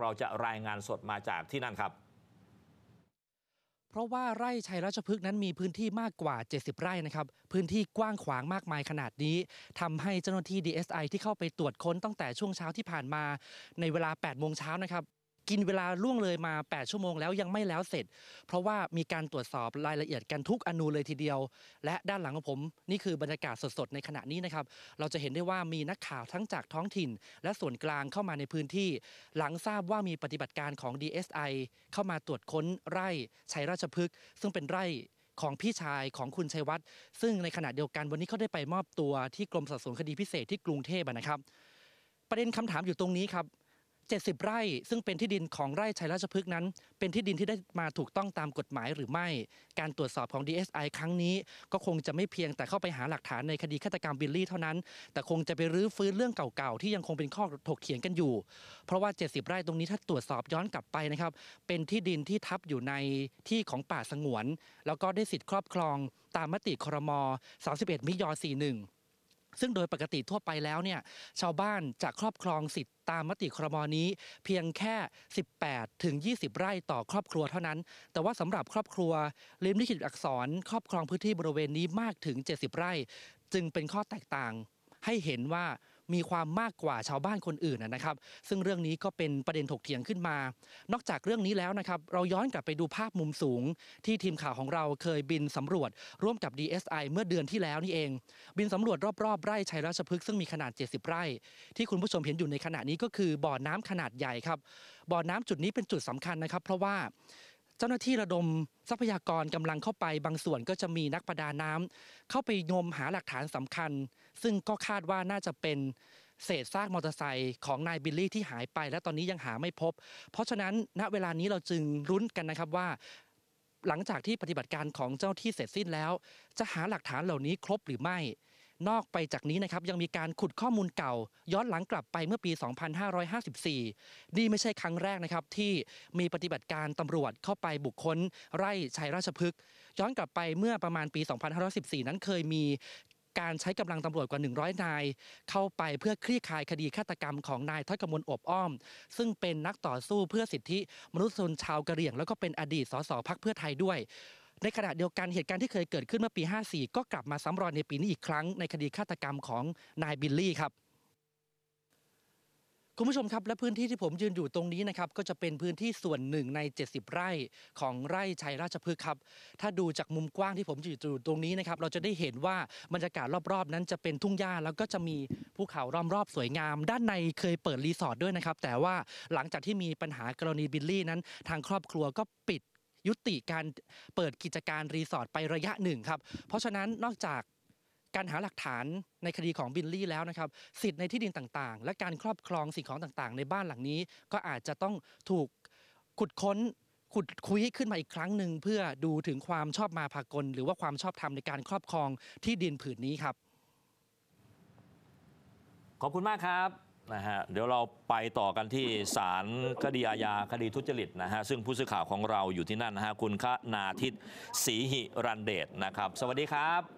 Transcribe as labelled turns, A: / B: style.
A: เราจะรายงานสดมาจากที่นั่นครับ เพราะว่าไร่ชัยราชพฤกษ์นั้นมีพื้นที่มากกว่า 70 ไร่นะครับ พื้นที่กว้างขวางมากมายขนาดนี้ทำให้เจ้าหน้าที่ DSI ที่เข้าไปตรวจค้นตั้งแต่ช่วงเช้าที่ผ่านมา ในเวลา8โมงเช้านะครับกินเวลาล่วงเลยมา 8 ชั่วโมงแล้วยังไม่แล้วเสร็จ เพราะว่ามีการตรวจสอบรายละเอียดกันทุกอนูเลยทีเดียว และด้านหลังของผม นี่คือบรรยากาศสดๆในขณะนี้นะครับเราจะเห็นได้ว่ามีนักข่าวทั้งจากท้องถิ่น และส่วนกลางเข้ามาในพื้นที่ หลังทราบว่ามีปฏิบัติการของ DSI เข้ามาตรวจค้นไร่ชัยราชพฤกษ์ซึ่งเป็นไร่ของพี่ชายของคุณชัยวัฒน์ซึ่งในขณะเดียวกันวันนี้เขาได้ไปมอบตัวที่กรมสอบสวนคดีพิเศษที่กรุงเทพนะครับ ประเด็นคำถามอยู่ตรงนี้ครับ70ไร่ซึ่งเป็นที่ดินของไร่ชัยราชพฤกษ์นั้น เป็นที่ดินที่ได้มาถูกต้องตามกฎหมายหรือไม่การตรวจสอบของ DSI ครั้งนี้ก็คงจะไม่เพียงแต่เข้าไปหาหลักฐานในคดีฆาตกรรมบิลลี่เท่านั้น แต่คงจะไปรื้อฟื้นเรื่องเก่าๆที่ยังคงเป็นข้อถกเถียงกันอยู่ เพราะว่า 70 ไร่ตรงนี้ถ้าตรวจสอบย้อนกลับไปนะครับเป็นที่ดินที่ทับอยู่ในที่ของป่าสงวน แล้วก็ได้สิทธิ์ครอบครองตามมติครม31 มิยอ41ซึ่งโดยปกติทั่วไปแล้วเนี่ยชาวบ้านจะครอบครองสิทธิ์ตามมติครมนี้ เพียงแค่ 18 ถึง 20 ไร่ต่อครอบครัวเท่านั้น แต่ว่าสำหรับครอบครัวลิมลิขิตอักษร ครอบครองพื้นที่บริเวณนี้มากถึง 70 ไร่ จึงเป็นข้อแตกต่าง ให้เห็นว่ามีความมากกว่าชาวบ้านคนอื่นนะครับ ซึ่งเรื่องนี้ก็เป็นประเด็นถกเถียงขึ้นมา นอกจากเรื่องนี้แล้วนะครับเราย้อนกลับไปดูภาพมุมสูง ที่ทีมข่าวของเราเคยบินสำรวจ ร่วมกับ DSI เมื่อเดือนที่แล้วนี่เอง บินสำรวจรอบๆไร่ชัยราชพฤกษ์ซึ่งมีขนาด 70 ไร่ที่คุณผู้ชมเห็นอยู่ในขณะนี้ก็คือบ่อน้ำขนาดใหญ่ครับบ่อน้ำจุดนี้เป็นจุดสำคัญนะครับ เพราะว่าเจ้าหน้าที่ระดมทรัพยากรกำลังเข้าไปบางส่วนก็จะมีนักประดาน้ำ เข้าไปงมหาหลักฐานสำคัญ ซึ่งก็คาดว่าน่าจะเป็นเศษซากมอเตอร์ไซค์ของนายบิลลี่ที่หายไป และตอนนี้ยังหาไม่พบ เพราะฉะนั้นณเวลานี้เราจึงรุ้นกันนะครับว่า หลังจากที่ปฏิบัติการของเจ้าที่เสร็จสิ้นแล้ว จะหาหลักฐานเหล่านี้ครบหรือไม่นอกไปจากนี้นะครับยังมีการขุดข้อมูลเก่า ย้อนหลังกลับไปเมื่อปี 2554นี่ไม่ใช่ครั้งแรกนะครับ ที่มีปฏิบัติการตำรวจเข้าไปบุคคล ไร่ชายราชพฤกษ์ย้อนกลับไปเมื่อประมาณปี 2514 นั้นเคยมีการใช้กำลังตำรวจกว่า 100 นายเข้าไปเพื่อคลี่คลายคดีฆาตกรรมของนายทศกมลอบอ้อม ซึ่งเป็นนักต่อสู้เพื่อสิทธิมนุษยชนชาวกะเหรี่ยงแล้วก็เป็นอดีตสสพักเพื่อไทยด้วยในขณะเดียวกันเหตุการณ์ที่เคยเกิดขึ้นเมื่อปี 54 ก็กลับมาซ้ำรอยในปีนี้อีกครั้งในคดีฆาตกรรมของนายบิลลี่ครับ คุณผู้ชมครับและพื้นที่ที่ผมยืนอยู่ตรงนี้นะครับก็จะเป็นพื้นที่ส่วนหนึ่งใน 70 ไร่ของไร่ชัยราชพฤกษ์ครับถ้าดูจากมุมกว้างที่ผมยืนอยู่ตรงนี้นะครับเราจะได้เห็นว่าบรรยากาศรอบๆนั้นจะเป็นทุ่งหญ้า แล้วก็จะมีภูเขาล้อมรอบสวยงาม ด้านในเคยเปิดรีสอร์ทด้วยนะครับแต่ว่าหลังจากที่มีปัญหากรณีบิลลี่นั้น ทางครอบครัวก็ปิดยุติการเปิดกิจการรีสอร์ทไประยะหนึ่งครับ เพราะฉะนั้นนอกจากการหาหลักฐานในคดีของบิลลี่แล้วนะครับ สิทธิ์ในที่ดินต่างๆ และการครอบครองสิ่งของต่างๆ ในบ้านหลังนี้ ก็อาจจะต้องถูกขุดค้น ขุดคุยขึ้นมาอีกครั้งหนึ่งเพื่อดูถึงความชอบมาพากลหรือว่าความชอบธรรมในการครอบครองที่ดินผืนนี้ครับ ขอบคุณมากครับนะฮะเดี๋ยวเราไปต่อกันที่ศาลคดีอาญาคดีทุจริตนะฮะซึ่งผู้สื่อข่าวของเราอยู่ที่นั่นนะฮะคุณคณาทิตศรีหิรันเดชนะครับ สวัสดีครับ